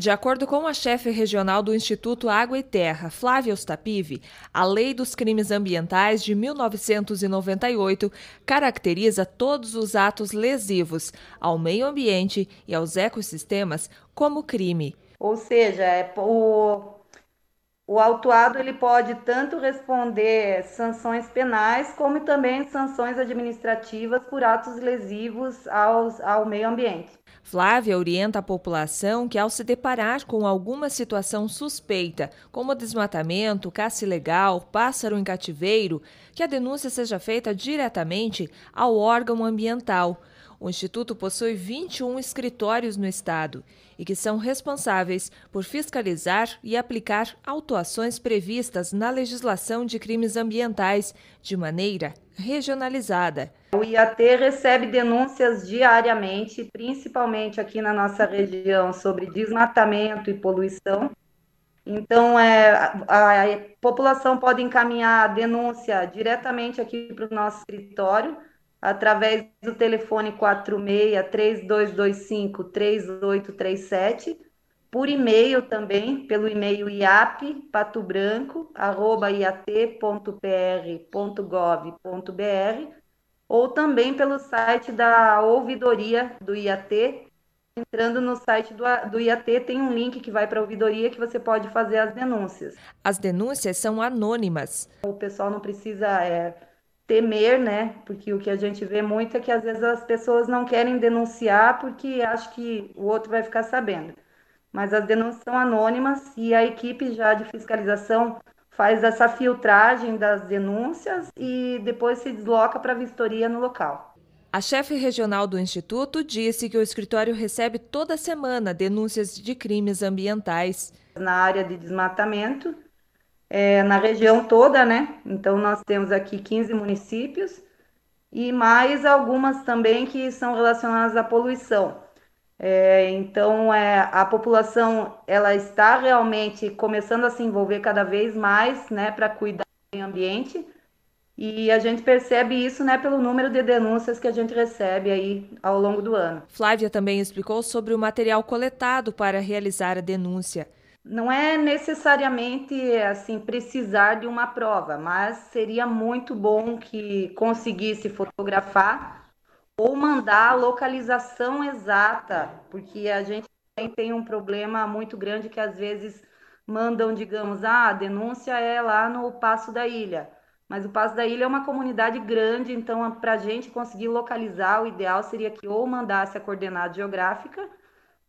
De acordo com a chefe regional do Instituto Água e Terra, Flávia Ostapive, a Lei dos Crimes Ambientais de 1998 caracteriza todos os atos lesivos ao meio ambiente e aos ecossistemas como crime. Ou seja, é por o autuado ele pode tanto responder sanções penais como também sanções administrativas por atos lesivos aos, ao meio ambiente. Flávia orienta a população que, ao se deparar com alguma situação suspeita, como desmatamento, caça ilegal, pássaro em cativeiro, que a denúncia seja feita diretamente ao órgão ambiental o Instituto possui 21 escritórios no Estado e que são responsáveis por fiscalizar e aplicar autuações previstas na legislação de crimes ambientais de maneira regionalizada. O IAT recebe denúncias diariamente, principalmente aqui na nossa região, sobre desmatamento e poluição. Então, é, a, a população pode encaminhar a denúncia diretamente aqui para o nosso escritório através do telefone 46 3837 por e-mail também, pelo e-mail iappatobranco.iat.pr.gov.br ou também pelo site da ouvidoria do IAT. Entrando no site do, do IAT, tem um link que vai para a ouvidoria que você pode fazer as denúncias. As denúncias são anônimas. O pessoal não precisa é, temer, né? Porque o que a gente vê muito é que às vezes as pessoas não querem denunciar porque acham que o outro vai ficar sabendo. Mas as denúncias são anônimas e a equipe já de fiscalização faz essa filtragem das denúncias e depois se desloca para a vistoria no local. A chefe regional do Instituto disse que o escritório recebe toda semana denúncias de crimes ambientais. Na área de desmatamento, é, na região toda, né? Então, nós temos aqui 15 municípios e mais algumas também que são relacionadas à poluição. É, então, é, a população ela está realmente começando a se envolver cada vez mais né, para cuidar do meio ambiente. E a gente percebe isso né, pelo número de denúncias que a gente recebe aí ao longo do ano. Flávia também explicou sobre o material coletado para realizar a denúncia. Não é necessariamente assim precisar de uma prova, mas seria muito bom que conseguisse fotografar ou mandar a localização exata, porque a gente tem um problema muito grande que às vezes mandam, digamos, ah, a denúncia é lá no Passo da Ilha. Mas o Passo da Ilha é uma comunidade grande, então para a gente conseguir localizar, o ideal seria que ou mandasse a coordenada geográfica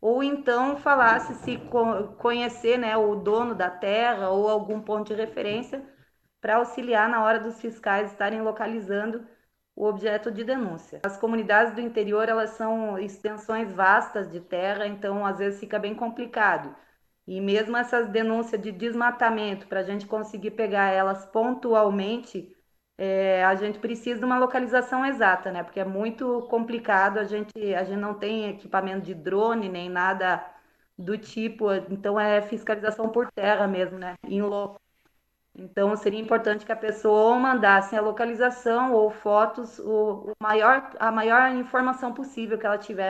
ou então falasse se conhecer né, o dono da terra ou algum ponto de referência para auxiliar na hora dos fiscais estarem localizando o objeto de denúncia. As comunidades do interior elas são extensões vastas de terra, então às vezes fica bem complicado. E mesmo essas denúncias de desmatamento, para a gente conseguir pegar elas pontualmente, é, a gente precisa de uma localização exata, né? Porque é muito complicado, a gente, a gente não tem equipamento de drone nem nada do tipo, então é fiscalização por terra mesmo, né? Em loco. Então seria importante que a pessoa mandasse a localização ou fotos, o, o maior, a maior informação possível que ela tiver, né?